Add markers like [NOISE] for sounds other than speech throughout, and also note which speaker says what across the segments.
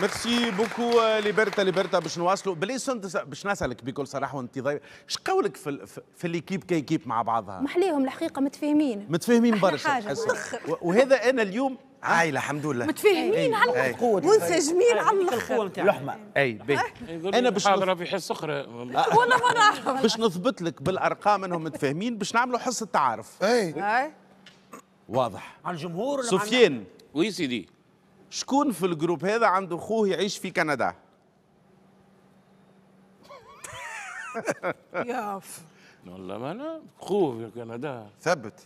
Speaker 1: ميرسي بوكو ليبرتا ليبرتا باش نواصلوا بلي سنت باش نسالك بكل صراحه وانتظار اش قولك في, في ليكيب كيكيب مع بعضها محليهم الحقيقه متفاهمين متفاهمين برشا [LAUGHS] وهذا انا اليوم عائله الحمد لله متفاهمين على القوه منسجمين على الاخر لحمه اي بي انا باش حاضر في حصه اخرى والله ما نعرف باش نثبت لك بالارقام انهم متفاهمين باش نعملوا حصه تعارف اي واضح على الجمهور سفيان وي سيدي شكون في الجروب هذا عنده خوه يعيش في كندا [LAUGHS] ياف والله ما انا خوه في كندا ثبت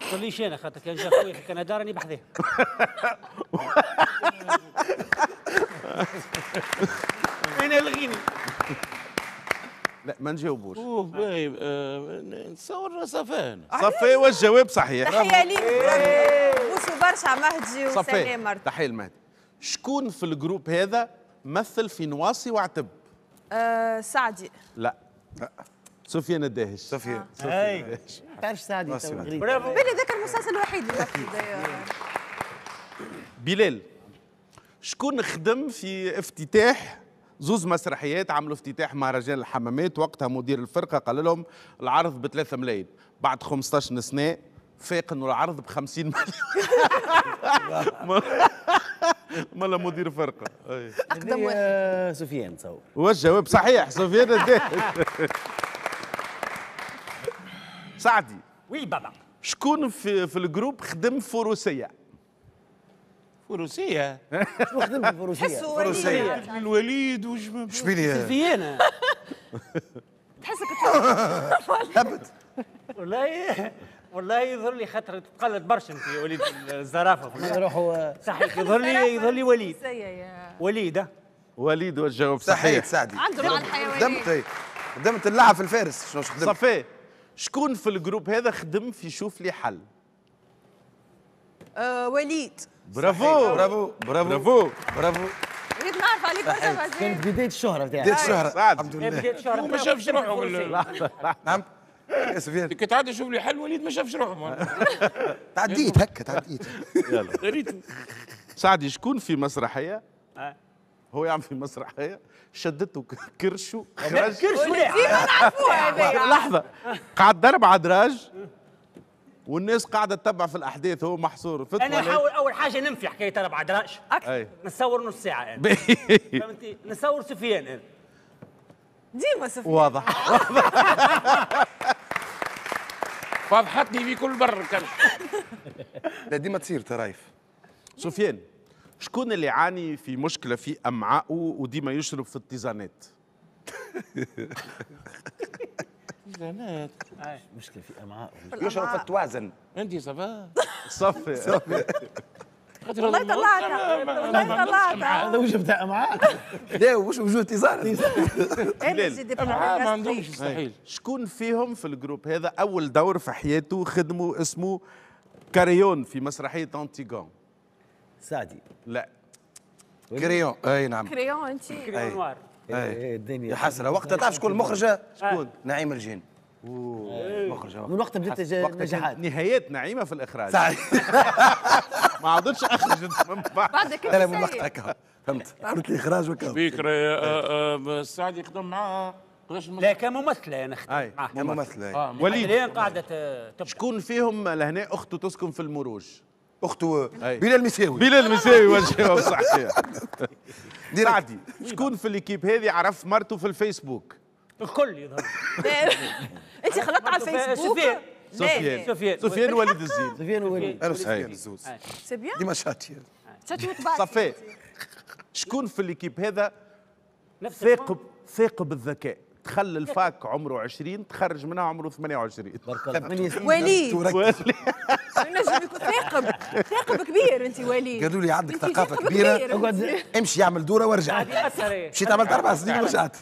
Speaker 1: تقوليش انا خاطر كان جا خويا في كندا راني بحذاه [LAUGHS] انا الغيني لا ما نجاوبوش اوه باهي نتصور صفاه صفي والجواب صحيح تحيه ليك بوسو برشا مهدي وسلام تحيه لمهدي شكون في الجروب هذا مثل في نواصي وعتب؟ أه سعدي لا لا سفيان الداهش سفيان آه، اي تعرف سعدي برافو بالي ذاك المسلسل الوحيد اللي أيوة. بلال شكون خدم في افتتاح زوز مسرحيات عملوا افتتاح مهرجان الحمامات وقتها مدير الفرقه قال لهم العرض ب 3 ملايين بعد 15 سنه فاق انه العرض ب 50 مليون [LAUGHS] مالا مدير فرقه اقدم واحد سفيان تصور والجواب صحيح سفيان سعدي وي بابا شكون في, في الجروب خدم فروسيه فروسيه شنو خدمت فروسية؟ فروسيه الوليد وش شبيلي فيينا تحسك ثبت [LAUGHS] والله والله يظهر لي خاطر تقلد برشا انت وليد الزرافه صحيح يظهر لي يظهر لي وليد وليد وليد والجواب صحيح سعدي عنده مع الحيوانات خدمت خدمت اللعب في الفارس شنو خدمت صفي شكون في الجروب هذا خدم في شوف لي حل آه، وليد برافو برافو برافو برافو برافو وليد نعرف عليك وصفه كانت بدايه الشهره بتاعك بدايه الشهره الحمد لله بدايه الشهره ما شافش روحه نعم يا سفيان كي تعدى شوف لي حل وليد ما شافش روحه [LAUGHS] تعديت هكا تعديت يلا سعدي شكون في مسرحيه آه. هو يعمل في مسرحيه شدته كرشه كرشو ما نعرفوها لحظه قعد على دراج آه. والناس قاعده تتبع في الاحداث هو محصور في انا احاول إيه؟ اول حاجه ننفي حكايه اربع دراش اكثر نصور نص ساعه انا [LAUGHS] فهمتي نصور سفيان انا ديما سفيان واضح واضح [LAUGHS] فضحتني في كل بر كان [LAUGHS] لا ديما تصير ترايف سفيان شكون اللي يعاني في مشكله في امعائه وديما يشرب في التيزانات مشكلات مشكله في امعاء يشرب في التوازن انت صفا صفي صفي والله طلعتها والله طلعتها هذا وجه بتاع امعاء لا وش وجوه تزار امعاء ما عندهمش مستحيل شكون فيهم في الجروب هذا اول دور في حياته خدمه اسمه كاريون في مسرحيه انتيغون سعدي لا كريون اي نعم كريون انت كريون نوار إيه، الدنيا حسره وقتها إيه، تعرف شكون المخرجه شكون نعيم الجين مخرج من وقت بدات النجاحات نهايات نعيمه في الاخراج [LAUGHS] ما عادتش اخرجت من بعد كده لا من وقت هكا فهمت لي اخراج وكا بكري آه، آه، آه، السعد يخدم معاه لا كممثله انا خدمت معاه كممثله وليد الان قاعده شكون فيهم لهنا اخته تسكن في المروج اخته بلال المساوي بلال المساوي وجهه صحيح سعدي [LAUGHS] شكون في الاكيب هذه عرف مرته في الفيسبوك الكل يظهر [LAUGHS] انت خلطت على الفيسبوك سفيان سفيان سفيان وليد الزين سفيان وليد انا صحيح الزوز سي بيان ديما شاتير صافي شكون في ليكيب هذا ثاقب ثاقب الذكاء تخلى الفاك عمره 20 تخرج منها عمره 28 تبارك الله وليد [LAUGHS] نجم يكون ثاقب ثاقب كبير انت وليد قالوا لي عندك ثقافه كبيره اقعد امشي اعمل دوره وارجع مشيت عملت اربع سنين ورجعت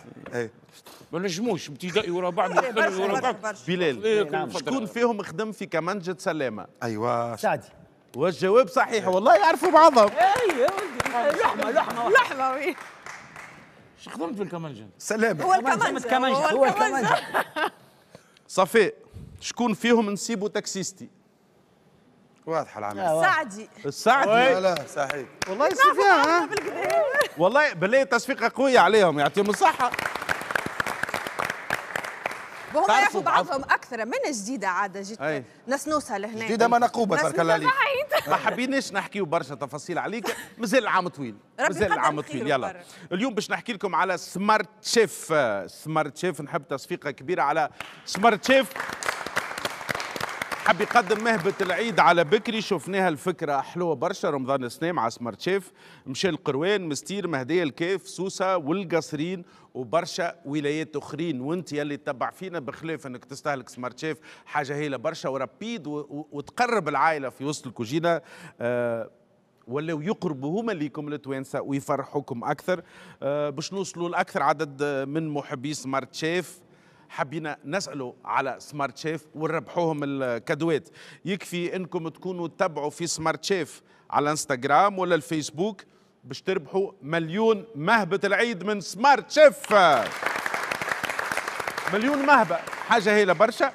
Speaker 1: ما نجموش ابتدائي ورا بعض ورا بعض بلال إيه، نعم. شكون فيهم خدم في كمانجة سلامة ايوا سعدي والجواب صحيح والله يعرفوا بعضهم اي لحمه لحمه لحمه وي شو خدمت الكمانجة؟ سلامة هو الكمانجة هو الكمانجة صفاء شكون فيهم نسيبو تاكسيستي واضحه العمل السعدي السعدي لا صحيح والله يصير والله بالله تصفيقه قويه عليهم يعطيهم الصحه وهم يعرفوا بعضهم اكثر من جديده عاده جدا نسنوسها لهنا جديده ما نقوبه بارك الله عليك [LAUGHS] ما حبيناش نحكيو برشا تفاصيل عليك مازال العام طويل مازال العام طويل يلا اليوم باش نحكي لكم على سمارت شيف سمارت شيف نحب تصفيقه كبيره على سمارت شيف حب يقدم مهبة العيد على بكري شفناها الفكرة حلوة برشا رمضان سنام سمارت شيف مشى قروان مستير مهدية الكيف سوسة والقصرين وبرشا ولايات اخرين وانت يلي تتبع فينا بخلاف انك تستهلك سمارت شيف حاجه هايله برشا ورابيد وتقرب العائله في وسط الكوجينه أه ولاو يقربوا هما ليكم التوانسه ويفرحوكم اكثر أه باش نوصلوا لاكثر عدد من محبي سمارت شيف حبينا نسألوا على سمارت شيف ونربحوهم الكادوات يكفي انكم تكونوا تتبعوا في سمارت شيف على انستغرام ولا الفيسبوك باش تربحوا مليون مهبة العيد من سمارت شيف مليون مهبة حاجة هيلة برشا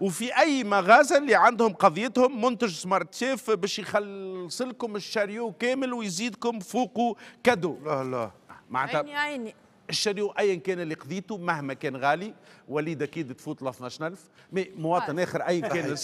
Speaker 1: وفي اي مغازل اللي عندهم قضيتهم منتج سمارت شيف باش يخلص لكم الشاريو كامل ويزيدكم فوقه كادو لا لا معناتها عيني عيني الشريو ايا كان اللي قضيته مهما كان غالي وليد اكيد تفوت ل 12000 مي مواطن اخر ايا كان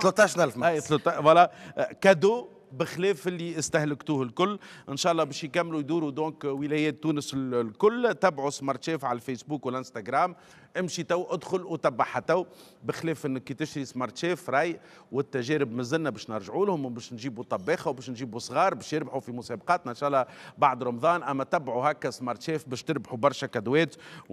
Speaker 1: 13000 [LAUGHS] [LAUGHS] اي 13 فوالا كادو بخلاف اللي استهلكتوه الكل ان شاء الله باش يكملوا يدوروا دونك ولايات تونس الكل تبعوا سمارت شيف على الفيسبوك والانستغرام امشي تو ادخل وتبعها تو بخلاف انك كي تشري سمارت شيف راي والتجارب مازلنا باش نرجعوا لهم وباش نجيبوا طباخه وباش نجيبوا صغار باش يربحوا في مسابقاتنا ان شاء الله بعد رمضان اما تبعوا هكا سمارت شيف باش تربحوا برشا كادوات